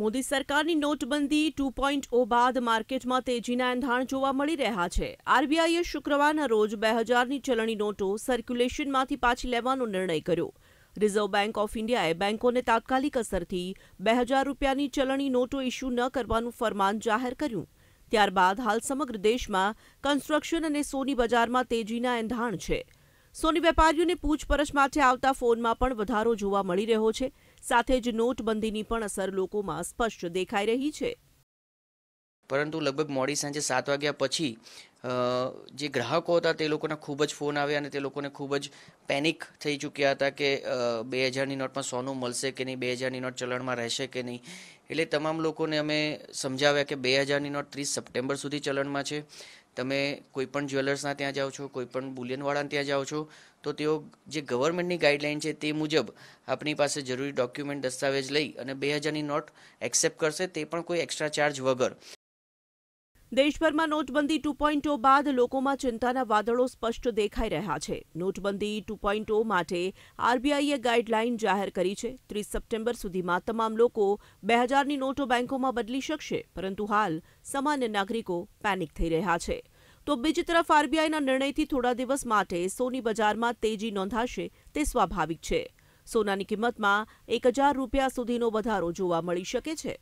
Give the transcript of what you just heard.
મોદી સરકારની નોટબંધી two point ઓ બાદ માર્કેટમાં તેજીના એંધાણ જોવા મળી રહ્યા છે આરબીઆઈએ શુક્રવારના રોજ બે હજારની ચલણી નોટો સર્ક્યુલેશનમાંથી પાછી લેવાનો નિર્ણય કર્યો રિઝર્વ બેંક ઓફ ઇન્ડિયાએ બેંકોને તાત્કાલિક અસરથી બે હજાર રૂપિયાની ચલણી નોટો ઇસ્યુ ન કરવાનું ફરમાન જાહેર કર્યું ત્યારબાદ હાલ સમગ્ર દેશમાં કન્સ્ટ્રક્શન અને સોની બજારમાં તેજીના એંધાણ છે સોની વેપારીઓને પૂછપરછ માટે આવતા ફોનમાં પણ વધારો જોવા મળી રહ્યો છે સાથે જ નોટબંધીની પણ અસર લોકોમાં સ્પષ્ટ દેખાઈ રહી છે પરંતુ લગભગ મોડી સાંજે સાત વાગ્યા પછી જે ગ્રાહકો હતા તે લોકોના ખૂબ જ ફોન આવ્યા અને તે લોકોને ખૂબ જ પેનિક થઈ ચૂક્યા હતા કે બે હજારની નોટમાં સોનું મળશે કે નહીં બે હજારની નોટ ચલણમાં રહેશે કે નહીં એટલે તમામ લોકોને અમે સમજાવ્યા કે બે હજારની નોટ ત્રીસ સપ્ટેમ્બર સુધી ચલણમાં છે તમે કોઈપણ જ્વેલર્સના ત્યાં જાઓ છો કોઈપણ બુલિયનવાળાના ત્યાં જાઓ છો તો તેઓ જે ગવર્મેન્ટની ગાઈડલાઇન છે તે મુજબ આપની પાસે જરૂરી ડોક્યુમેન્ટ દસ્તાવેજ લઈ અને બે હજારની નોટ એક્સેપ્ટ કરશે તે પણ કોઈ એક્સ્ટ્રા ચાર્જ વગર દેશભરમાં નોટબંધી ટુ પોઈન્ટ બાદ લોકોમાં ચિંતાના વાદળો સ્પષ્ટ દેખાઈ રહ્યા છે નોટબંધી ટુ પોઈન્ટ માટે આરબીઆઈએ ગાઈડલાઈન જાહેર કરી છે ત્રીસ સપ્ટેમ્બર સુધીમાં તમામ લોકો બે હજારની નોટો બેંકોમાં બદલી શકશે પરંતુ હાલ સામાન્ય નાગરિકો પેનિક થઈ રહ્યા છે તો બીજી તરફ આરબીઆઈના નિર્ણયથી થોડા દિવસ માટે સોની બજારમાં તેજી નોંધાશે તે સ્વાભાવિક છે સોનાની કિંમતમાં એક હજાર રૂપિયા સુધીનો વધારો જોવા મળી શકે છે